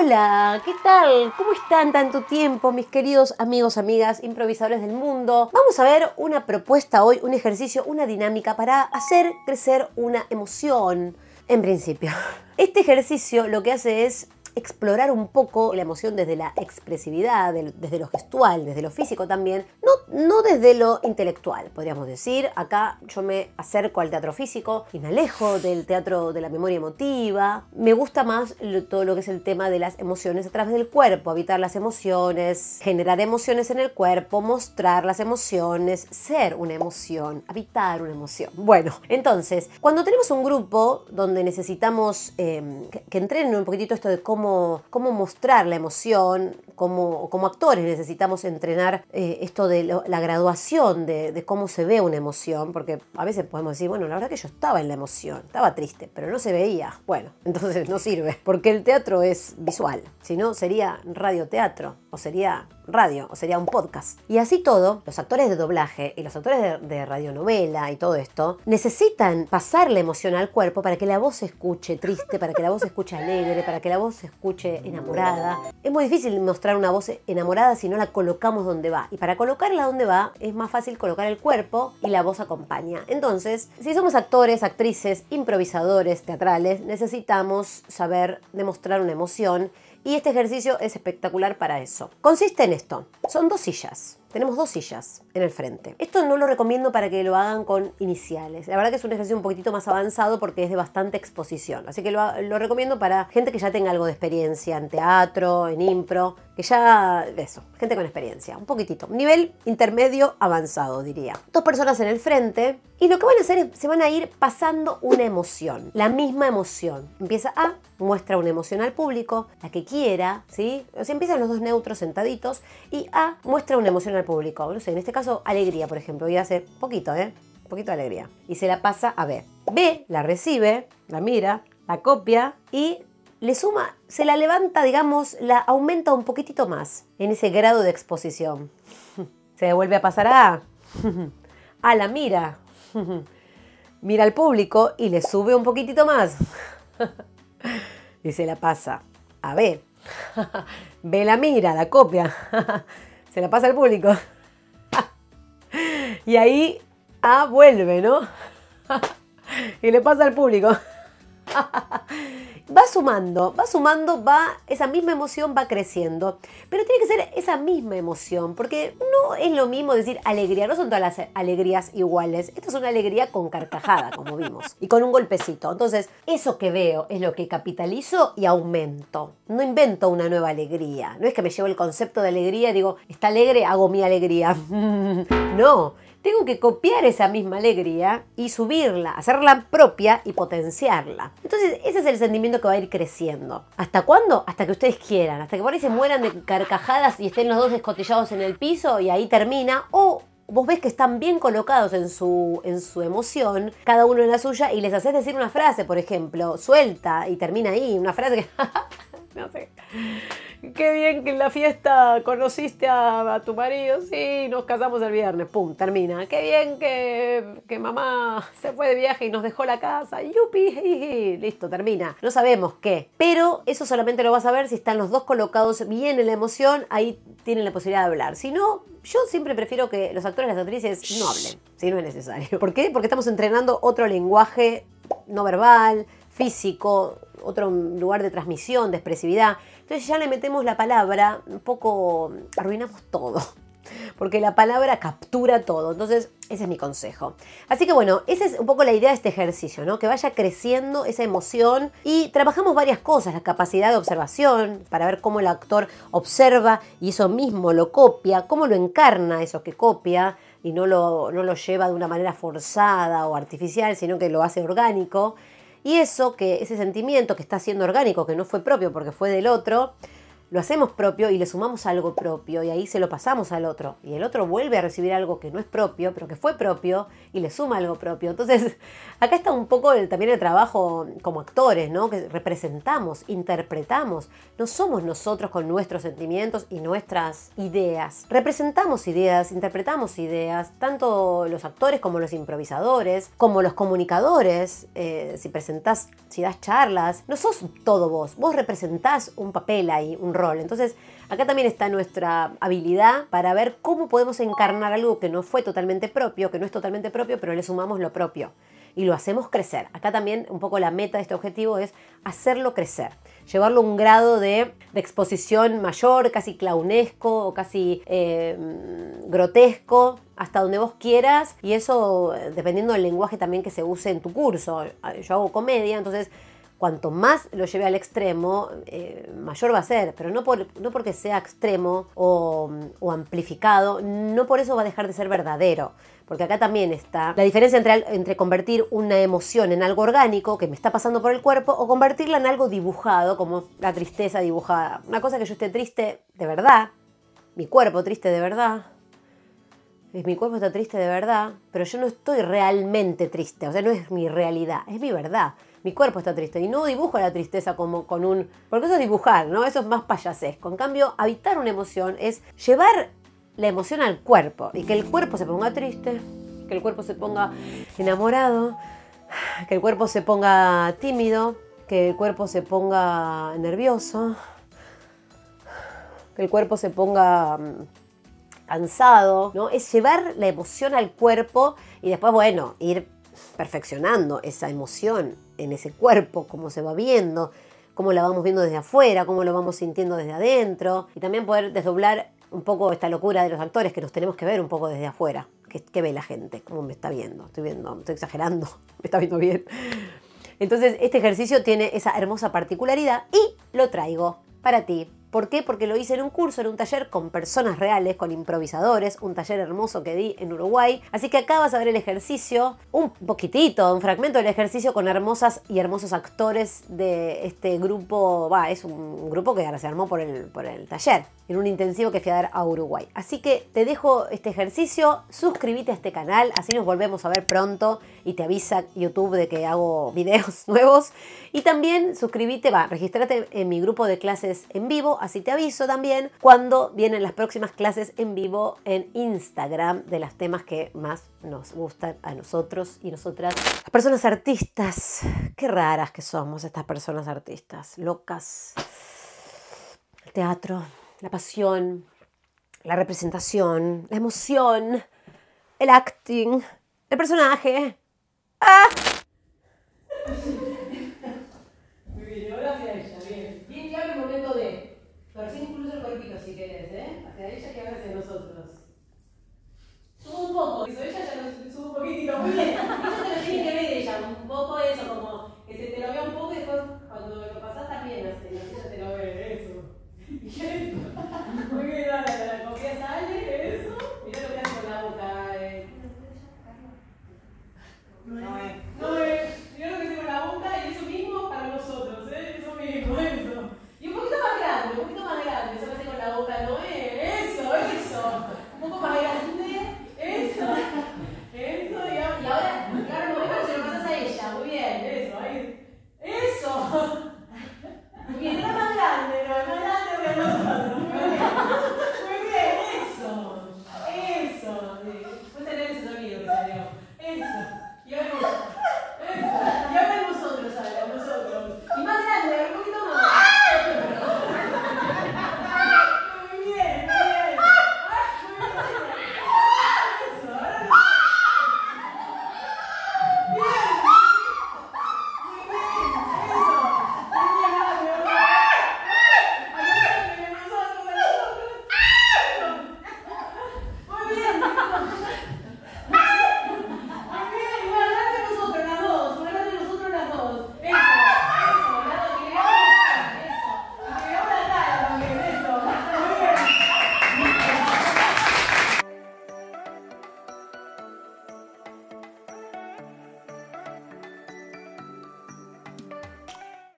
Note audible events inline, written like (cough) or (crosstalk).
Hola, ¿qué tal? ¿Cómo están tanto tiempo, mis queridos amigos, amigas, improvisadores del mundo? Vamos a ver una propuesta hoy, un ejercicio, una dinámica para hacer crecer una emoción, en principio. (laughs) Este ejercicio lo que hace es explorar un poco la emoción desde la expresividad, desde lo gestual, desde lo físico también, no, no desde lo intelectual, podríamos decir. Acá yo me acerco al teatro físico y me alejo del teatro de la memoria emotiva. Me gusta más todo lo que es el tema de las emociones a través del cuerpo, habitar las emociones, generar emociones en el cuerpo, mostrar las emociones, ser una emoción, habitar una emoción. Bueno, entonces, cuando tenemos un grupo donde necesitamos eh, que, que un poquitito esto de cómo cómo, mostrar la emoción, como, como actores necesitamos entrenar eh, esto de la graduación de, de, cómo se ve una emoción, porque a veces podemos decir, bueno, la verdad que yo estaba en la emoción, estaba triste, pero no se veía. Bueno, (laughs) entonces no sirve, porque el teatro es visual, si no sería radioteatro o sería radio, o sería un podcast. Y así todo, los actores de doblaje y los actores de, radionovela y todo esto necesitan pasar la emoción al cuerpo para que la voz se escuche triste, para que la voz se escuche alegre, para que la voz se escuche enamorada. Es muy difícil mostrar una voz enamorada si no la colocamos donde va. Y para colocarla donde va, es más fácil colocar el cuerpo y la voz acompaña. Entonces, si somos actores, actrices, improvisadores, teatrales, necesitamos saber demostrar una emoción y este ejercicio es espectacular para eso. Consiste en esto. Son dos sillas tenemos dos sillas en el frente. Esto no lo recomiendo para que lo hagan con iniciales. La verdad que es un ejercicio un poquito más avanzado porque es de bastante exposición. Así que lo, recomiendo para gente que ya tenga algo de experiencia en teatro, en impro, que ya, eso, gente con experiencia, un poquitito. Nivel intermedio avanzado, diría. Dos personas en el frente y lo que van a hacer es, se van a ir pasando una emoción, la misma emoción. Empieza A, muestra una emoción al público, la que quiera, ¿sí? O sea, empiezan los dos neutros sentaditos y A muestra una emoción al público. No sé, en este caso, Alegría, por ejemplo. y hace poquito, ¿eh? Poquito de Alegría. Y se la pasa a B. B la recibe, la mira, la copia y le suma, se la levanta, digamos, la aumenta un poquitito más en ese grado de exposición. (laughs) Se vuelve a pasar a A. (laughs) A la mira. (laughs) Mira al público y le sube un poquitito más. Y se la pasa a B. B la mira, la copia se la pasa al público. (laughs) y ahí A ah, vuelve, ¿no? (laughs) y le pasa al público. (laughs) sumando, va sumando, va, esa misma emoción va creciendo. Pero tiene que ser esa misma emoción, porque no es lo mismo decir alegría, no son todas las alegrías iguales. Esto es una alegría con carcajada, como vimos, y con un golpecito. Entonces, eso que veo es lo que capitalizo y aumento. No invento una nueva alegría. No es que me llevo el concepto de alegría y digo, está alegre, hago mi alegría. (laughs) no tengo que copiar esa misma alegría y subirla, hacerla propia y potenciarla. Entonces ese es el sentimiento que va a ir creciendo. ¿Hasta cuándo? Hasta que ustedes quieran, hasta que por ahí se mueran de carcajadas y estén los dos escotillados en el piso y ahí termina o vos ves que están bien colocados en su, en su emoción, cada uno en la suya, y les haces decir una frase, por ejemplo, suelta y termina ahí, una frase que... (laughs) no sé qué bien que en la fiesta conociste a, tu marido, sí, nos casamos el viernes, pum, termina. Qué bien que, mamá se fue de viaje y nos dejó la casa, yupi, (laughs) listo, termina. No sabemos qué, pero eso solamente lo vas a ver si están los dos colocados bien en la emoción, ahí tienen la posibilidad de hablar. Si no, yo siempre prefiero que los actores y las actrices no hablen, si no es necesario. ¿Por qué? Porque estamos entrenando otro lenguaje no verbal, físico, otro lugar de transmisión, de expresividad. Entonces ya le metemos la palabra, un poco arruinamos todo. (laughs) Porque la palabra captura todo. Entonces, ese es mi consejo. Así que bueno, esa es un poco la idea de este ejercicio, ¿no? Que vaya creciendo esa emoción y trabajamos varias cosas, la capacidad de observación, para ver cómo el actor observa y eso mismo lo copia, cómo lo encarna eso que copia y no no lo lleva de una manera forzada o artificial, sino que lo hace orgánico. Y eso, que ese sentimiento que está siendo orgánico, que no fue propio porque fue del otro, lo hacemos propio y le sumamos algo propio y ahí se lo pasamos al otro. Y el otro vuelve a recibir algo que no es propio, pero que fue propio y le suma algo propio. Entonces, (laughs) acá está un poco el, también el trabajo como actores, ¿no? Que representamos, interpretamos. No somos nosotros con nuestros sentimientos y nuestras ideas. Representamos ideas, interpretamos ideas, tanto los actores como los improvisadores, como los comunicadores. Eh, si presentás, si das charlas, no sos todo vos. Vos representás un papel ahí, un entonces, acá también está nuestra habilidad para ver cómo podemos encarnar algo que no fue totalmente propio, que no es totalmente propio, pero le sumamos lo propio y lo hacemos crecer. Acá también un poco la meta de este objetivo es hacerlo crecer, llevarlo a un grado de, exposición mayor, casi clownesco o casi em, grotesco, hasta donde vos quieras. Y eso eh, dependiendo del lenguaje también que se use en tu curso. Yo hago comedia, entonces cuanto más lo lleve al extremo, eh, mayor va a ser, pero no, por, no porque sea extremo o, amplificado, no por eso va a dejar de ser verdadero. Porque acá también está la diferencia entre, entre convertir una emoción en algo orgánico que me está pasando por el cuerpo o convertirla en algo dibujado, como la tristeza dibujada. Una cosa que yo esté triste de verdad, mi cuerpo triste de verdad, mi cuerpo está triste de verdad, pero yo no estoy realmente triste, o sea, no es mi realidad, es mi verdad. Mi cuerpo está triste y no dibujo la tristeza como con un... Porque eso es dibujar, ¿no? Eso es más payasesco. En cambio, habitar una emoción es llevar la emoción al cuerpo y que el cuerpo se ponga triste, que el cuerpo se ponga enamorado, que el cuerpo se ponga tímido, que el cuerpo se ponga nervioso, que el cuerpo se ponga mm, cansado, ¿no? Es llevar la emoción al cuerpo y después, bueno, ir perfeccionando esa emoción en ese cuerpo, cómo se va viendo, cómo la vamos viendo desde afuera, cómo lo vamos sintiendo desde adentro y también poder desdoblar un poco esta locura de los actores que nos tenemos que ver un poco desde afuera. ¿Qué, ve la gente? ¿Cómo me está viendo? Estoy viendo, estoy exagerando, (laughs) me está viendo bien. Entonces, este ejercicio tiene esa hermosa particularidad y lo traigo para ti ¿Por qué? Porque lo hice en un curso, en un taller con personas reales, con improvisadores, un taller hermoso que di en Uruguay. Así que acá vas a ver el ejercicio, un poquitito, un fragmento del ejercicio con hermosas y hermosos actores de este grupo. Va, es un grupo que se armó por el, por el taller en un intensivo que fui a dar a Uruguay. Así que te dejo este ejercicio, suscríbete a este canal, así nos volvemos a ver pronto y te avisa YouTube de que hago (laughs) videos nuevos. Y también suscríbete, va, registrate en mi grupo de clases en vivo, así te aviso también cuando vienen las próximas clases en vivo en Instagram de las temas que más nos gustan a nosotros y nosotras. Las personas artistas, qué raras que somos estas personas artistas, locas. El teatro, la pasión, la representación, la emoción, el acting, el personaje. ¡Ah! Muy bien, ahora hacia ella, bien. Bien claro el momento de. Torcí incluso el cuerpito si querés, ¿eh? Hacia ella que habla de nosotros. Subo un poco, eso ella ya lo subo un poquitito, muy bien. Eso te lo tiene que ver ella, un poco eso, como que se te lo vea un poco y después cuando lo pasas también hace.